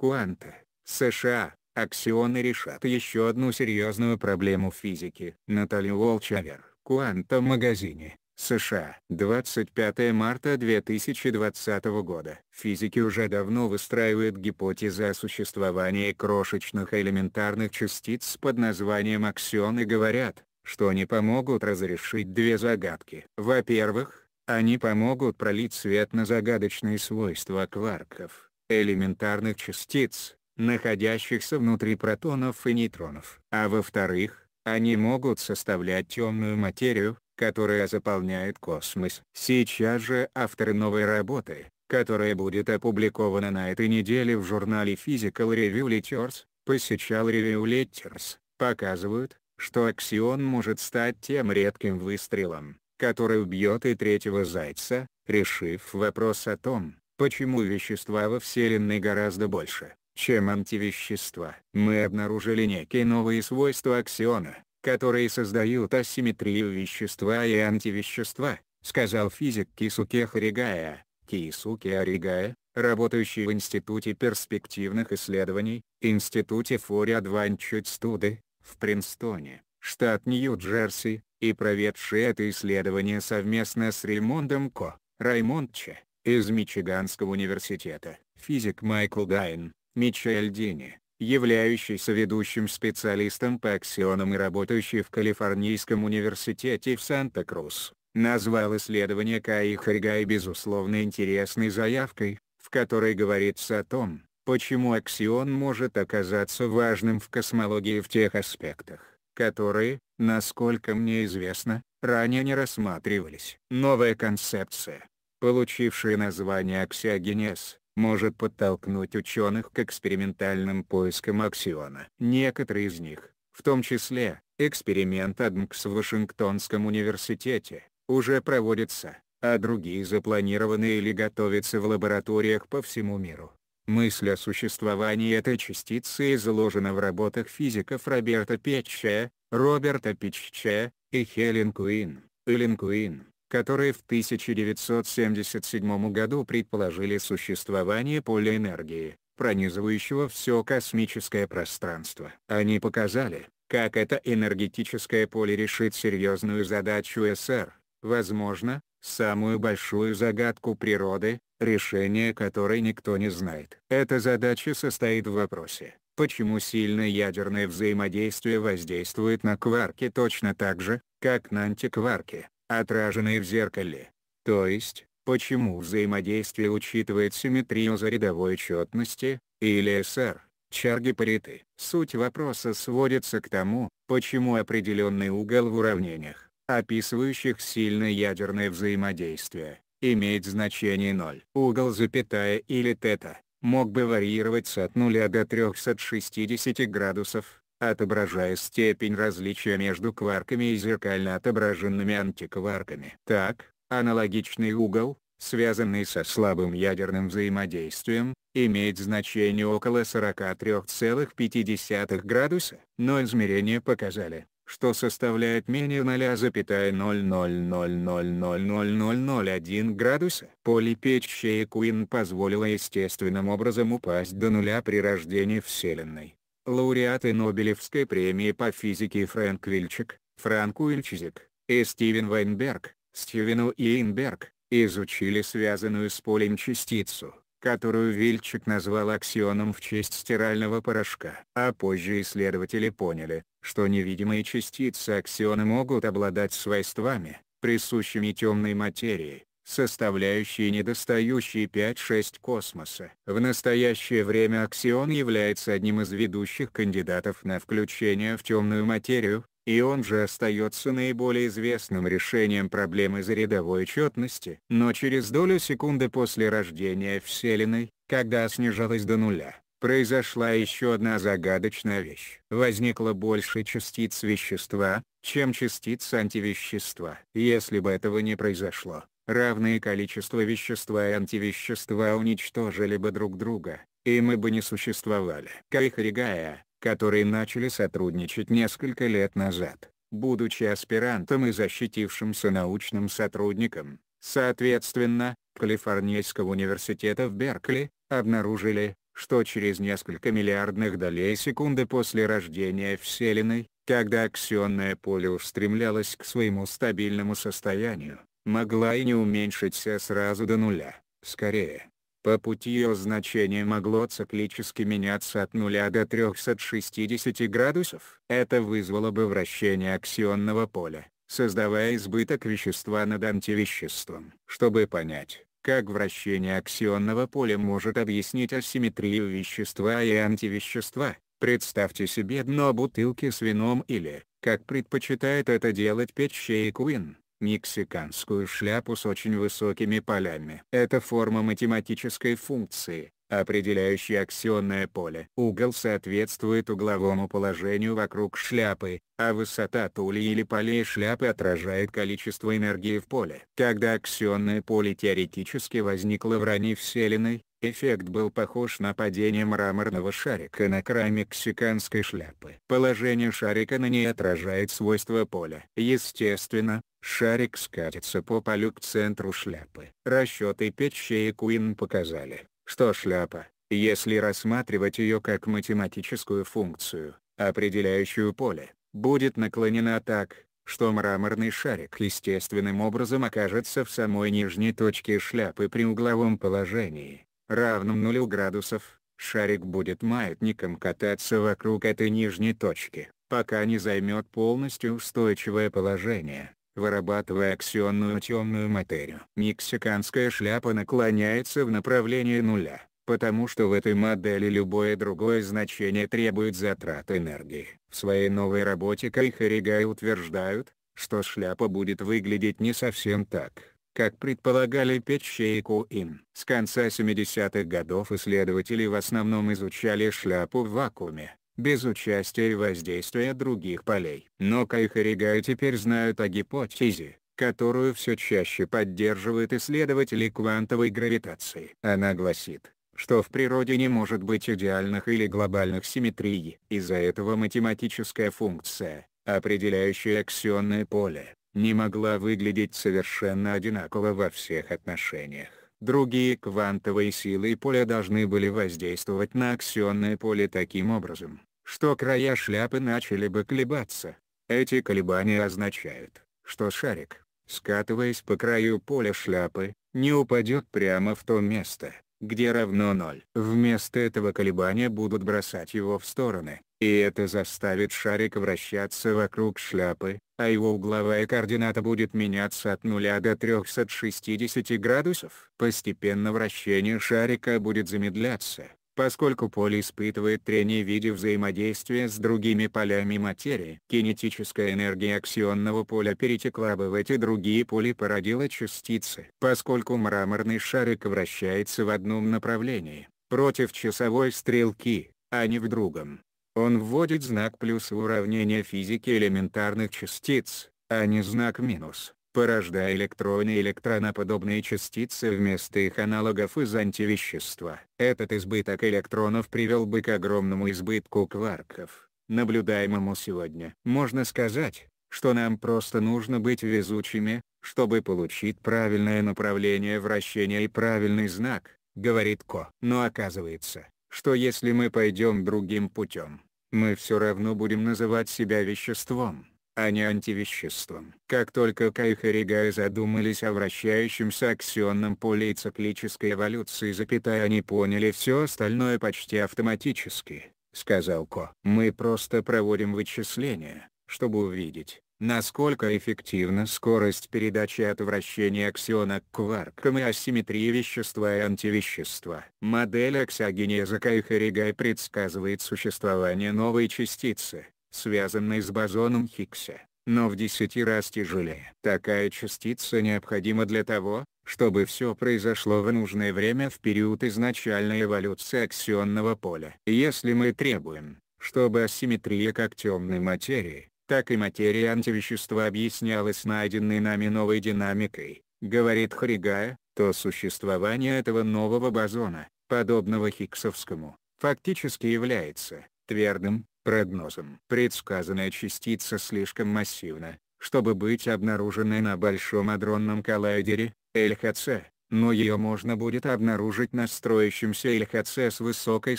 Куанта, США, аксионы решат еще одну серьезную проблему физики. Наталья Волчавер. Куанта в магазине. США. 25 марта 2020 года. Физики уже давно выстраивают гипотезы о существовании крошечных элементарных частиц под названием аксионы говорят, что они помогут разрешить две загадки. Во-первых, они помогут пролить свет на загадочные свойства кварков элементарных частиц, находящихся внутри протонов и нейтронов. А во-вторых, они могут составлять темную материю, которая заполняет космос. Сейчас же авторы новой работы, которая будет опубликована на этой неделе в журнале Physical Review Letters, посещал Review Letters, показывают, что аксион может стать тем редким выстрелом, который убьет и третьего зайца, решив вопрос о том, Почему вещества во Вселенной гораздо больше, чем антивещества? Мы обнаружили некие новые свойства аксиона, которые создают асимметрию вещества и антивещества, сказал физик Кисуке Харигая. Кисуке Оригая, работающий в Институте перспективных исследований, Институте for Advanced Study, в Принстоне, штат Нью-Джерси, и проведший это исследование совместно с Реймондом Ко, Раймонд Че, из Мичиганского университета, физик Майкл Дайн, Мичель Дини, являющийся ведущим специалистом по аксионам и работающий в Калифорнийском университете в Санта-Крус, назвал исследование Каи Харигай безусловно интересной заявкой, в которой говорится о том, почему аксион может оказаться важным в космологии в тех аспектах, которые, насколько мне известно, ранее не рассматривались. Новая концепция, получившее название аксиогенез, может подтолкнуть ученых к экспериментальным поискам аксиона. Некоторые из них, в том числе, эксперимент Адмкс в Вашингтонском университете, уже проводятся, а другие запланированы или готовятся в лабораториях по всему миру. Мысль о существовании этой частицы изложена в работах физиков Роберта Петче, Роберта Петче и Хелен Куин, Эллен Куин которые в 1977 году предположили существование поля энергии, пронизывающего все космическое пространство. Они показали, как это энергетическое поле решит серьезную задачу СР, возможно, самую большую загадку природы, решение которой никто не знает. Эта задача состоит в вопросе, почему сильное ядерное взаимодействие воздействует на кварки точно так же, как на антикварки отраженные в зеркале. То есть, почему взаимодействие учитывает симметрию зарядовой четности, или СР, чарги париты. Суть вопроса сводится к тому, почему определенный угол в уравнениях, описывающих сильное ядерное взаимодействие, имеет значение 0. Угол запятая или тета мог бы варьироваться от 0 до 360 градусов, отображая степень различия между кварками и зеркально отображенными антикварками. Так, аналогичный угол, связанный со слабым ядерным взаимодействием, имеет значение около 43,5 градуса. Но измерения показали, что составляет менее 0,00000001 градуса. Полипечь куин позволила естественным образом упасть до нуля при рождении Вселенной лауреаты Нобелевской премии по физике Фрэнк Вильчик, Франк Уильчизик и Стивен Вайнберг, Стивену Иенберг, изучили связанную с полем частицу, которую Вильчик назвал аксионом в честь стирального порошка. А позже исследователи поняли, что невидимые частицы аксиона могут обладать свойствами, присущими темной материи, составляющие недостающие 5-6 космоса. В настоящее время аксион является одним из ведущих кандидатов на включение в темную материю, и он же остается наиболее известным решением проблемы зарядовой четности. Но через долю секунды после рождения Вселенной, когда снижалась до нуля, произошла еще одна загадочная вещь. Возникло больше частиц вещества, чем частиц антивещества. Если бы этого не произошло, Равные количества вещества и антивещества уничтожили бы друг друга, и мы бы не существовали. Кайхаригая, которые начали сотрудничать несколько лет назад, будучи аспирантом и защитившимся научным сотрудником, соответственно, Калифорнийского университета в Беркли, обнаружили, что через несколько миллиардных долей секунды после рождения Вселенной, когда аксионное поле устремлялось к своему стабильному состоянию, могла и не уменьшиться сразу до нуля, скорее. По пути ее значение могло циклически меняться от нуля до 360 градусов. Это вызвало бы вращение аксионного поля, создавая избыток вещества над антивеществом. Чтобы понять, как вращение аксионного поля может объяснить асимметрию вещества и антивещества, представьте себе дно бутылки с вином или, как предпочитает это делать Петчей Куин, мексиканскую шляпу с очень высокими полями. Это форма математической функции, определяющий аксионное поле. Угол соответствует угловому положению вокруг шляпы, а высота тули или полей шляпы отражает количество энергии в поле. Когда аксионное поле теоретически возникло в ранней Вселенной, Эффект был похож на падение мраморного шарика на край мексиканской шляпы. Положение шарика на ней отражает свойства поля. Естественно, шарик скатится по полю к центру шляпы. Расчеты Петче и Куин показали, что шляпа, если рассматривать ее как математическую функцию, определяющую поле, будет наклонена так, что мраморный шарик естественным образом окажется в самой нижней точке шляпы при угловом положении, равном нулю градусов, шарик будет маятником кататься вокруг этой нижней точки, пока не займет полностью устойчивое положение вырабатывая аксионную темную материю. Мексиканская шляпа наклоняется в направлении нуля, потому что в этой модели любое другое значение требует затрат энергии. В своей новой работе Кайхаригай утверждают, что шляпа будет выглядеть не совсем так, как предполагали Пече и Куин. С конца 70-х годов исследователи в основном изучали шляпу в вакууме без участия и воздействия других полей. Но Кайх теперь знают о гипотезе, которую все чаще поддерживают исследователи квантовой гравитации. Она гласит, что в природе не может быть идеальных или глобальных симметрий, из-за этого математическая функция, определяющая аксионное поле, не могла выглядеть совершенно одинаково во всех отношениях. Другие квантовые силы и поля должны были воздействовать на аксионное поле таким образом, что края шляпы начали бы колебаться. Эти колебания означают, что шарик, скатываясь по краю поля шляпы, не упадет прямо в то место, где равно ноль. Вместо этого колебания будут бросать его в стороны, и это заставит шарик вращаться вокруг шляпы, а его угловая координата будет меняться от 0 до 360 градусов. Постепенно вращение шарика будет замедляться, Поскольку поле испытывает трение в виде взаимодействия с другими полями материи, кинетическая энергия аксионного поля перетекла бы в эти другие поля и породила частицы. Поскольку мраморный шарик вращается в одном направлении, против часовой стрелки, а не в другом, он вводит знак плюс в уравнение физики элементарных частиц, а не знак минус порождая электроны и электроноподобные частицы вместо их аналогов из антивещества. Этот избыток электронов привел бы к огромному избытку кварков, наблюдаемому сегодня. Можно сказать, что нам просто нужно быть везучими, чтобы получить правильное направление вращения и правильный знак, говорит Ко. Но оказывается, что если мы пойдем другим путем, мы все равно будем называть себя веществом, а не антивеществом. Как только Кайх и Ригай задумались о вращающемся аксионном поле и циклической эволюции запятая они поняли все остальное почти автоматически, сказал Ко. Мы просто проводим вычисления, чтобы увидеть, насколько эффективна скорость передачи от вращения аксиона к кваркам и асимметрии вещества и антивещества. Модель аксиогенеза Кайхеригай предсказывает существование новой частицы, связанной с бозоном Хиггса, но в 10 раз тяжелее. Такая частица необходима для того, чтобы все произошло в нужное время в период изначальной эволюции аксионного поля. Если мы требуем, чтобы асимметрия как темной материи, так и материи антивещества объяснялась найденной нами новой динамикой, говорит Хригая, то существование этого нового бозона, подобного Хиггсовскому, фактически является твердым, Прогнозом предсказанная частица слишком массивна, чтобы быть обнаруженной на Большом адронном коллайдере, ЛХЦ, но ее можно будет обнаружить на строящемся ЛХЦ с высокой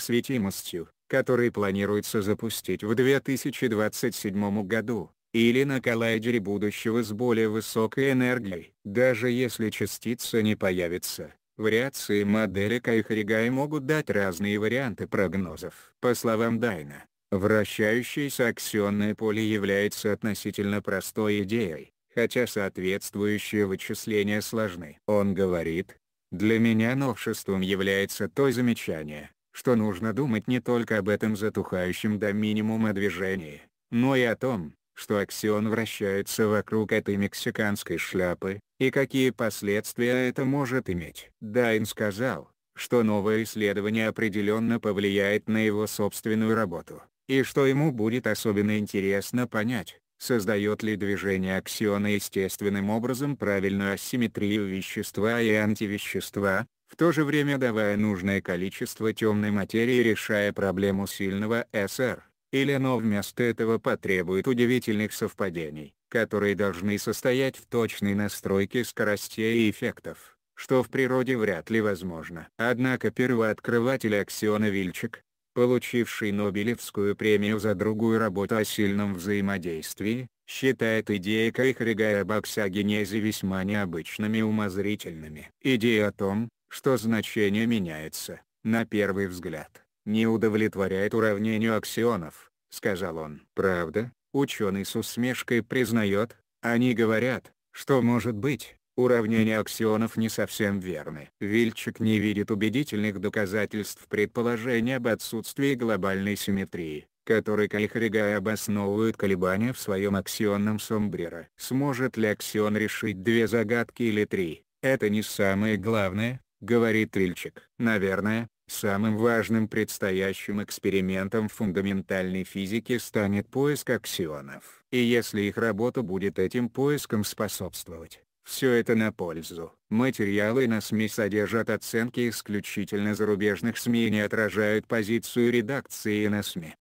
светимостью, который планируется запустить в 2027 году, или на коллайдере будущего с более высокой энергией. Даже если частица не появится, вариации модели Кайхригай могут дать разные варианты прогнозов. По словам Дайна, Вращающееся аксионное поле является относительно простой идеей, хотя соответствующие вычисления сложны. Он говорит, для меня новшеством является то замечание, что нужно думать не только об этом затухающем до минимума движении, но и о том, что аксион вращается вокруг этой мексиканской шляпы, и какие последствия это может иметь. Дайн сказал, что новое исследование определенно повлияет на его собственную работу. И что ему будет особенно интересно понять, создает ли движение аксиона естественным образом правильную асимметрию вещества и антивещества, в то же время давая нужное количество темной материи решая проблему сильного СР, или оно вместо этого потребует удивительных совпадений, которые должны состоять в точной настройке скоростей и эффектов, что в природе вряд ли возможно. Однако первооткрыватель аксиона Вильчик, получивший Нобелевскую премию за другую работу о сильном взаимодействии, считает идеи Кайхрига и об оксагенезе весьма необычными и умозрительными. Идея о том, что значение меняется, на первый взгляд, не удовлетворяет уравнению аксионов, сказал он. Правда, ученый с усмешкой признает, они говорят, что может быть, Уравнения аксионов не совсем верны. Вильчик не видит убедительных доказательств предположения об отсутствии глобальной симметрии, который Кайхригай обосновывает колебания в своем аксионном сомбреро. Сможет ли аксион решить две загадки или три, это не самое главное, говорит Вильчик. Наверное, Самым важным предстоящим экспериментом фундаментальной физики станет поиск аксионов. И если их работа будет этим поиском способствовать, все это на пользу. Материалы на СМИ содержат оценки исключительно зарубежных СМИ и не отражают позицию редакции на СМИ.